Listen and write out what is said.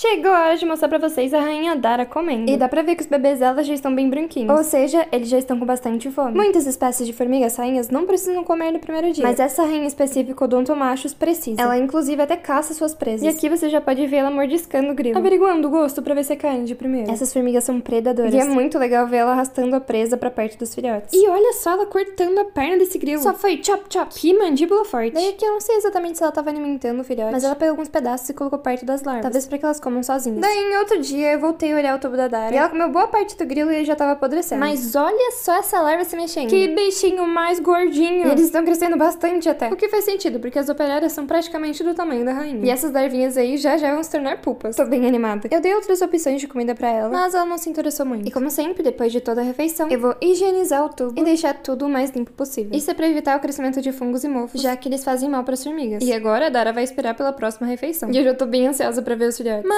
Chegou a hora de mostrar pra vocês a rainha Dara comendo. E dá pra ver que os bebês dela já estão bem branquinhos. Ou seja, eles já estão com bastante fome. Muitas espécies de formigas rainhas não precisam comer no primeiro dia. Mas essa rainha específica, Machos, precisa. Ela, inclusive, até caça suas presas. E aqui você já pode ver ela mordiscando o grilo. Averiguando o gosto pra ver se é carne de primeiro. Essas formigas são predadoras. E é muito legal ver ela arrastando a presa pra perto dos filhotes. E olha só ela cortando a perna desse grilo. Só foi chop chop. Que mandíbula forte. Daí aqui eu não sei exatamente se ela tava alimentando o filhote. Mas ela pegou alguns pedaços e colocou perto das larvas. Talvez pra que elas comam sozinhos. Daí, em outro dia, eu voltei a olhar o tubo da Dara. E é. ela comeu boa parte do grilo e ele já tava apodrecendo. Mas olha só essa larva se mexendo. Que bichinho mais gordinho. E eles estão crescendo bastante até. O que faz sentido, porque as operárias são praticamente do tamanho da rainha. E essas larvinhas aí já já vão se tornar pupas. Tô bem animada. Eu dei outras opções de comida para ela, mas ela não se interessou muito. E como sempre, depois de toda a refeição, eu vou higienizar o tubo e deixar tudo o mais limpo possível. Isso é pra evitar o crescimento de fungos e mofos, já que eles fazem mal para as formigas. E agora a Dara vai esperar pela próxima refeição. E eu já tô bem ansiosa para ver os filhotes. Mas